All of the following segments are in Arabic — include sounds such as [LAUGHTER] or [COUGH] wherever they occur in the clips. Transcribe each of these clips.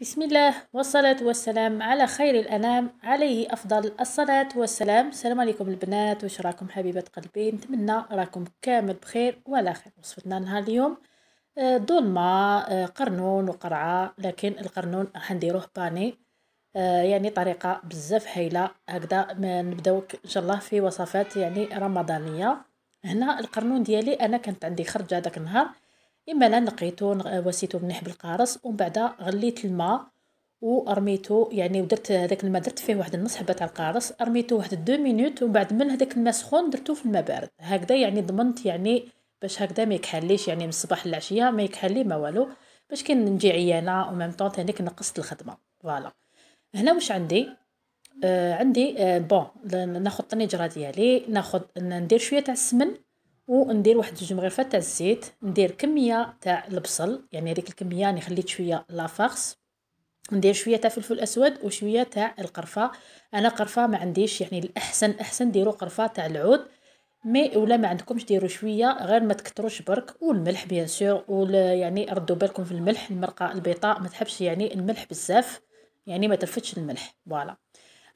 بسم الله والصلاة والسلام على خير الأنام عليه أفضل الصلاة والسلام السلام عليكم البنات وش راكم حبيبات قلبي نتمنى راكم كامل بخير وعلى خير وصفتنا نهار اليوم آه، ظلمة آه، قرنون وقرعة لكن القرنون راح نديروه باني آه، يعني طريقة بزاف هايلة هكذا نبداو إن شاء الله في وصفات يعني رمضانية هنا القرنون ديالي أنا كانت عندي خرجة داك النهار اما لا نقيتو وسيتو مليح بالقارص ومن بعد غليت الماء ورميتو يعني ودرت هذاك الماء درت فيه واحد النص حبه تاع القارص رميتو واحد 2 مينوت ومن بعد من هذاك الماء سخون درتو في الماء بارد هكذا يعني ضمنت يعني باش هكذا ما يكحليش يعني من الصباح للعشيه ما يكحلي ما والو باش كي نجي عيانه ومام طون تانيك نقصت الخدمه فوالا هنا واش عندي آه عندي آه بون ناخذ الطنجره ديالي ناخذ ندير شويه تاع السمن وندير واحد جوج مغرفات تاع الزيت ندير كميه تاع البصل يعني هذيك الكميه راني خليت شويه لافارس ندير شويه تاع فلفل اسود وشويه تاع القرفه انا قرفه ما عنديش يعني الاحسن احسن ديروا قرفه تاع العود مي ولا ما عندكمش ديروا شويه غير ما تكتروش برك والملح بيان سور يعني ردوا بالكم في الملح المرقه البيطاء ما تحبش يعني الملح بزاف يعني ما ترفتش الملح فوالا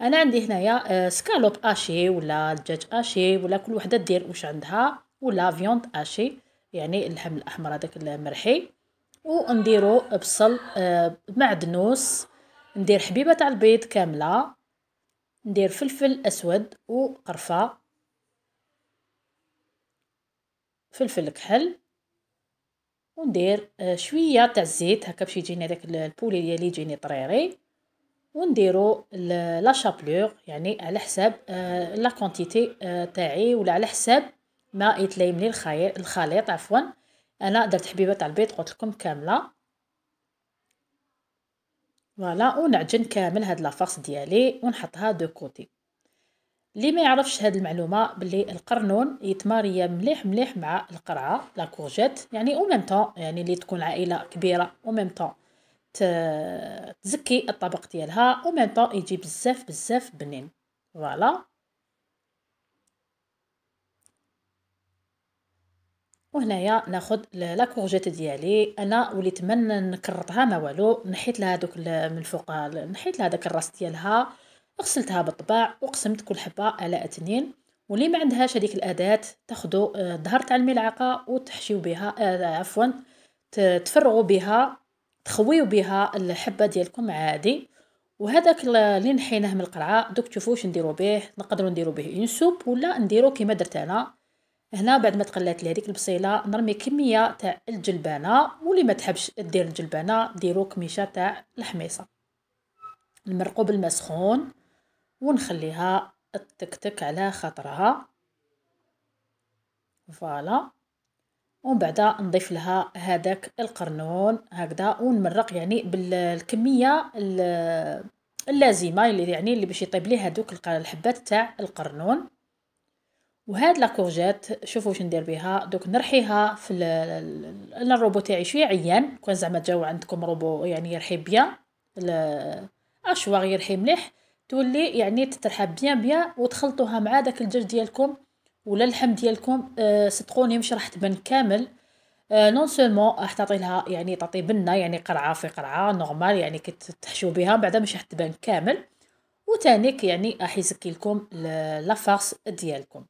انا عندي هنايا آه، سكالوب اشي ولا دجاج اشي ولا كل وحده دير واش عندها ولا فيوند اشي يعني اللحم الاحمر هذاك المرحي ونديرو بصل آه، معدنوس ندير حبيبه تاع البيض كامله ندير فلفل اسود وقرفه فلفل كحل وندير آه، شويه تاع الزيت هكا باش يجيني هذاك البولي ديالي يجيني طريري ونديرو لا شابلوغ يعني على حساب آه، لا كونتيتي تاعي ولا على حساب ما يتلايم لي الخليط عفوا انا درت حبيبه تاع البيض قلت لكم كامله فوالا ونعجن كامل هاد لافاص ديالي ونحطها دو كوتي اللي ما يعرفش هاد المعلومه باللي القرنون يتماريا مليح مليح مع القرعه لا كورجيت يعني او ميم طون يعني اللي تكون عائله كبيره او ميم طون تزكي الطبق ديالها او ميم طون يجي بزاف بزاف بنين فوالا وهنايا ناخذ لا كورجيت ديالي انا وليت من نكرطها ما والو نحيت لها دوك من فوق نحيت لها داك الراس ديالها غسلتها بالطباع وقسمت كل حبه على اثنين واللي ما عندهاش هذيك الاداه تاخذوا آه، الظهر تاع الملعقه وتحشيو بها آه، عفوا تفرغوا بها تخويو بها الحبه ديالكم عادي وهذاك اللي نحيناه من القرعه دوك تشوفوا واش نديرو به نقدروا نديرو به اون سوب ولا نديرو كيما درت انا هنا بعد ما تقلات لي هذيك البصيله نرمي كميه تاع الجلبانه واللي ما تحبش دير الجلبانه ديرو كميشه تاع الحميصه نمرقو بالماء سخون ونخليها تكتك على خاطرها فوالا ومن بعد نضيف لها هذاك القرنون هكذا ونمرق يعني بالكميه اللازمه اللي يعني اللي باش يطيب ليه هذوك الحبات تاع القرنون وهاد لا كورجيت شوفوا واش ندير بها دوك نرحيها في انا الروبو تاعي شويه عيان كون زعما جاو عندكم روبو يعني يرحي بيان اشواغ يرحي مليح تولي يعني تترحى بيان بيان وتخلطوها مع داك الدجاج ديالكم ولا اللحم ديالكم أه صدقوني مش راح تبان كامل أه نون سولمون راح تعطي لها يعني تعطي بنه يعني قرعه في قرعه نورمال يعني كي تحشو بها بعدا مش راح تبان كامل وتانيك يعني راح يزكي لكم لا ديالكم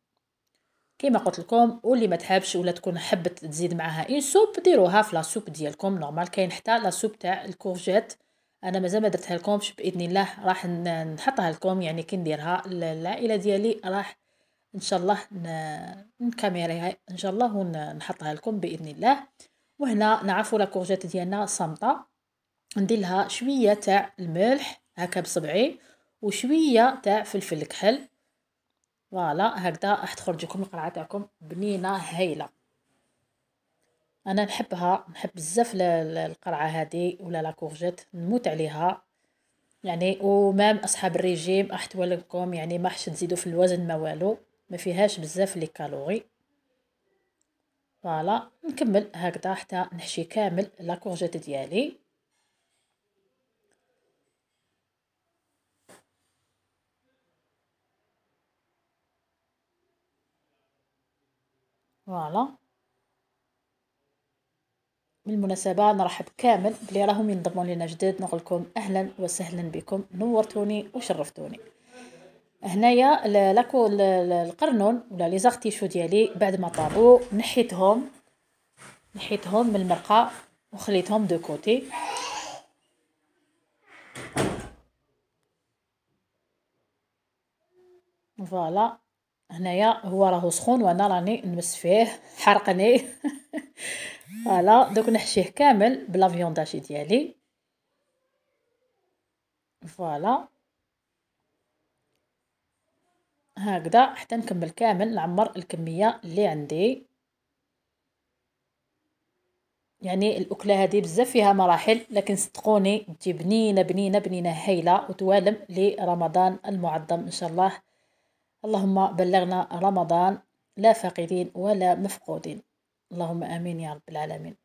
كيما قلت لكم واللي ما تحبش ولا تكون حبت تزيد معها اون سوب ديروها في لا سوب ديالكم نورمال كاين حتى لا سوب تاع الكورجيت انا مازال ما درتها لكمش باذن الله راح نحطها لكم يعني كي نديرها للعائله ديالي راح ان شاء الله نكاميريها ان شاء الله ونحطها لكم باذن الله وهنا نعرفوا لا كورجيت ديالنا صامطه ندير لها شويه تاع الملح هكا بصبعي وشويه تاع فلفل كحل فوالا هكذا راح تخرج لكم القرعه تاعكم بنينه هايله انا نحبها نحب بزاف القرعه هذه ولا لا كورجيت نموت عليها يعني ومام اصحاب الريجيم راح لكم يعني ما راحش تزيدوا في الوزن ما والو ما فيهاش بزاف لي كالوري فوالا نكمل هكذا حتى نحشي كامل لا كورجيت ديالي فوالا بالمناسبة نرحب كامل بلي راهم ينضموا لينا جداد نقولكم اهلا وسهلا بكم نورتوني وشرفتوني هنايا لاكو القرنون ولا لي زارتيشو ديالي بعد ما طابو نحيتهم نحيتهم من المرقه وخليتهم دو كوتي فوالا هنايا هو راهو سخون وانا راني نمس فيه حرقني [LAUGHS] فوالا دوك نحشيه كامل بلا فيونداشي ديالي فوالا هكذا حتى نكمل كامل نعمر الكميه اللي عندي يعني الاكله هذه بزاف فيها مراحل لكن صدقوني تجي بنينه بنينه بنينه هايله وتوالم لرمضان المعظم ان شاء الله اللهم بلغنا رمضان لا فاقدين ولا مفقودين اللهم امين يا رب العالمين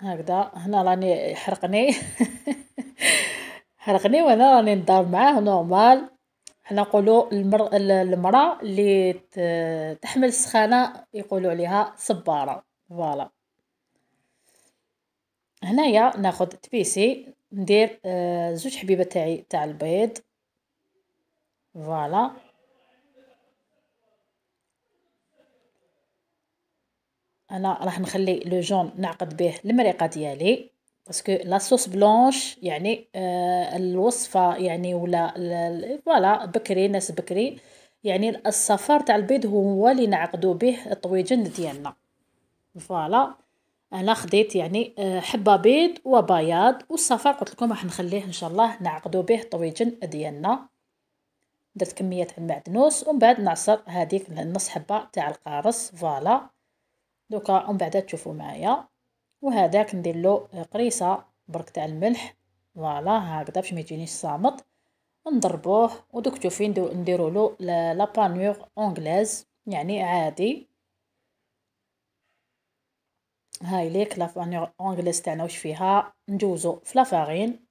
هكذا هنا راني حرقني [LAUGHS] حرقني وانا راني ندار معاه نورمال حنا نقولوا المر... المراه اللي تحمل السخانه يقولوا عليها صباره فوالا هنايا ناخد تبيسي ندير آه، زوج حبيبات تاعي تاع البيض فوالا انا راح نخلي لو جون نعقد به المريقه ديالي باسكو لا صوص بلونش يعني آه، الوصفه يعني ولا فوالا بكري ناس بكري يعني الصفار تاع البيض هو اللي نعقدو به الطويجن ديالنا فوالا انا خديت يعني آه، حبه بيض وبياض والصفار قلت لكم راح نخليه ان شاء الله نعقدو به طويجن ديالنا درت كميه تاع المعدنوس ومن بعد نعصر هذيك النص حبه تاع القارص فوالا دوكا ومن بعد تشوفوا معايا وهذاك ندير له آه، قريصه برك تاع الملح فوالا هكذا باش ما يجينيش صامت نضربوه ودوك تشوفين نديرو له لابانيور اونغليز يعني عادي هاي ليك لا اونغليز تاعنا واش فيها ندوزو في لافارين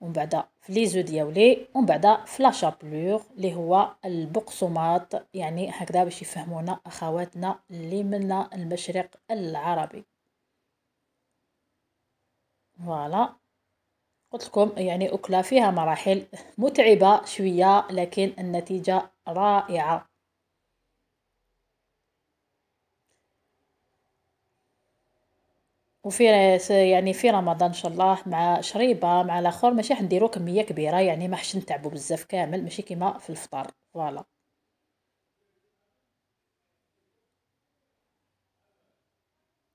ومن بعد في لي زو دياولي ومن بعد في لا شابلور اللي هو البقسومات يعني هكذا باش يفهمونا اخواتنا اللي من المشرق العربي فوالا قلت لكم يعني اكله فيها مراحل متعبه شويه لكن النتيجه رائعه وفي يعني في رمضان ان شاء الله مع شريبه مع الاخر ماشي حنديرو كميه كبيره يعني ما حش نتعبو بزاف كامل ماشي كيما في الفطار فوالا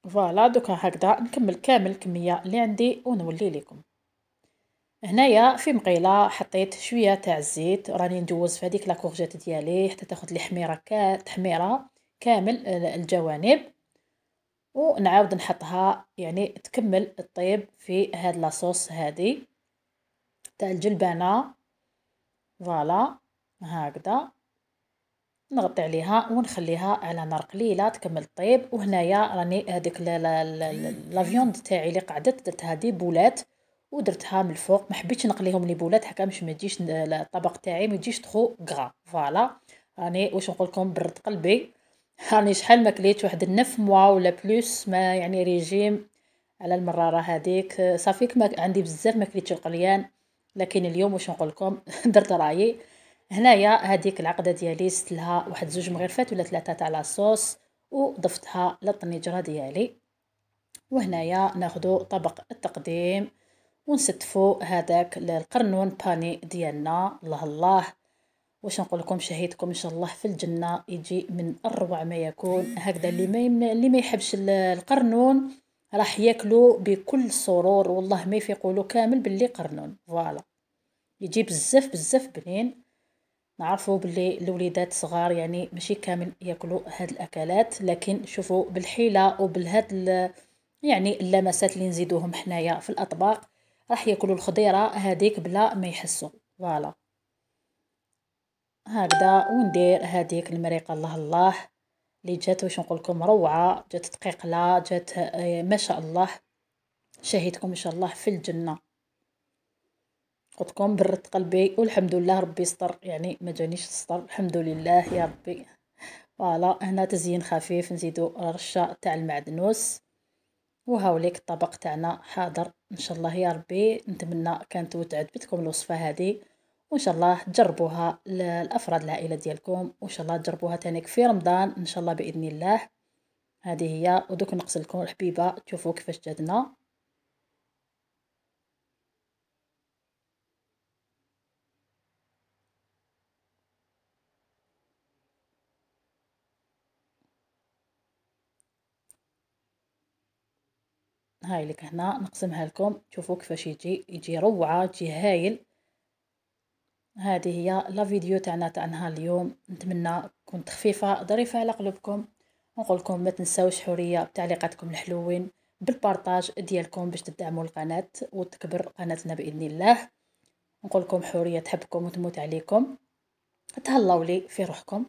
فوالا دوكا هكذا نكمل كامل الكميه اللي عندي ونولي لكم هنايا في مقيله حطيت شويه تاع الزيت راني ندوز في هذيك لا ديالي حتى تاخذ الحميره كا تحميره كامل الجوانب ونعاود نحطها يعني تكمل الطيب في هاد لاصوص هادي تاع الجلبانه فوالا هكذا نغطي عليها ونخليها على نار قليله تكمل الطيب وهنايا راني هذيك لافيوند تاعي اللي قعدت درتها دي بولات ودرتها من الفوق ما حبيتش نقليهم لي بولات هكا باش ما تجيش الطبق تاعي ما تجيش تخو غرا فوالا راني واش نقول لكم برد قلبي راني شحال ما كليت واحد النف موا ولا بلوس ما يعني ريجيم على المراره هذيك آه، صافي كما عندي بزاف ما كليتش القليان لكن اليوم واش نقول لكم [LAUGHS] درت رايي هنايا هذيك العقده ديالي زدت لها واحد زوج مغرفات ولا ثلاثه تاع لاصوص وضفتها للطنجره ديالي وهنايا ناخدو طبق التقديم ونستفو هذاك القرنون باني ديالنا الله الله واش نقول لكم شهيدكم ان شاء الله في الجنه يجي من اروع ما يكون هكذا اللي ما اللي ما يحبش القرنون راح ياكلو بكل سرور والله ما يفيقولو كامل باللي قرنون فوالا يجي بزاف بزاف بنين نعرفوا باللي الوليدات صغار يعني ماشي كامل ياكلوا هاد الاكلات لكن شوفوا بالحيله وبالهاد يعني اللمسات اللي نزيدوهم حنايا في الاطباق راح ياكلوا الخضيره هذيك بلا ما يحسوا فوالا هكذا وندير هذيك المريقه الله الله اللي جات واش نقول لكم روعه جات تقيقله جات آه، ما شاء الله شهيتكم ان شاء الله في الجنه قلتكم لكم برت قلبي والحمد لله ربي ستر يعني ما جانيش السطر الحمد لله يا ربي فوالا هنا تزيين خفيف نزيدو رشه تاع المعدنوس وهاوليك الطبق تاعنا حاضر ان شاء الله يا ربي نتمنى كانت وتعجبتكم الوصفه هذه وان شاء الله تجربوها لافراد العائله ديالكم وان شاء الله تجربوها تانيك في رمضان ان شاء الله باذن الله هذه هي ودوك نغسل لكم الحبيبه تشوفوا كيفاش جاتنا هاي لك هنا نقسمها لكم تشوفوا كيفاش يجي يجي روعه يجي هايل هذه هي لا فيديو تاعنا تاع نهار اليوم نتمنى كنت خفيفه ظريفه على قلوبكم ونقول لكم ما تنساوش حريه بتعليقاتكم الحلوين بالبارطاج ديالكم باش تدعموا القناه وتكبر قناتنا باذن الله نقول لكم حريه تحبكم وتموت عليكم تهلاو لي في روحكم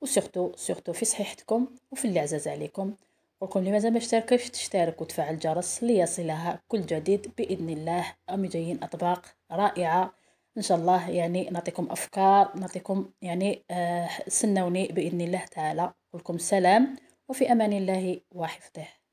وسورتو سورتو في صحيحتكم وفي اللي عزاز عليكم نقولكم لي مازال ما اشتركتش تشترك وتفعل الجرس ليصلها كل جديد باذن الله امي جايين اطباق رائعه ان شاء الله يعني نعطيكم افكار نعطيكم يعني آه سنوني باذن الله تعالى نقولكم لكم سلام وفي امان الله وحفظه